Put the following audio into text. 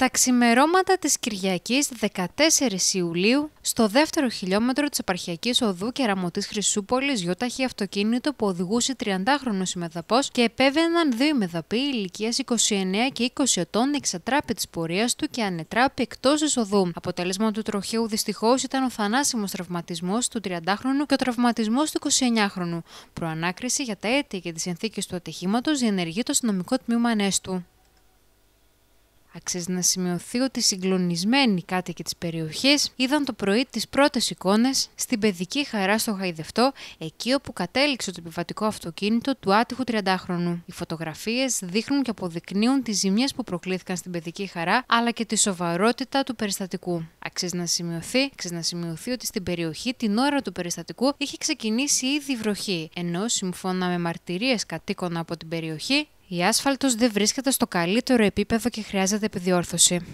Τα ξημερώματα της Κυριακής 14 Ιουλίου στο δεύτερο χιλιόμετρο της επαρχιακής οδού Κεραμωτής Χρυσούπολης γιώταχε αυτοκίνητο που οδηγούσε 30χρονος ημεδαπός και επέβαιναν δύο ημεδαποί ηλικίας 29 και 20 ετών εξατράπη της πορείας του και ανετράπη εκτός της οδού. Αποτέλεσμα του τροχαίου δυστυχώς ήταν ο θανάσιμος τραυματισμός του 30χρονου και ο τραυματισμός του 29χρονου. Προανάκριση για τα αίτια και τις συνθήκες του ατυχήματος διενεργεί το αστυνομικό τμήμα Νέστου. Αξίζει να σημειωθεί ότι συγκλονισμένοι κάτοικοι της περιοχής είδαν το πρωί τις πρώτες εικόνες στην παιδική χαρά στο Χαϊδευτό, εκεί όπου κατέληξε το επιβατικό αυτοκίνητο του άτυχου 30χρονου. Οι φωτογραφίες δείχνουν και αποδεικνύουν τις ζημιές που προκλήθηκαν στην παιδική χαρά αλλά και τη σοβαρότητα του περιστατικού. Ξες να σημειωθεί, να σημειωθεί ότι στην περιοχή την ώρα του περιστατικού είχε ξεκινήσει ήδη βροχή, ενώ σύμφωνα με μαρτυρίες κατοίκων από την περιοχή, η άσφαλτος δεν βρίσκεται στο καλύτερο επίπεδο και χρειάζεται επιδιόρθωση.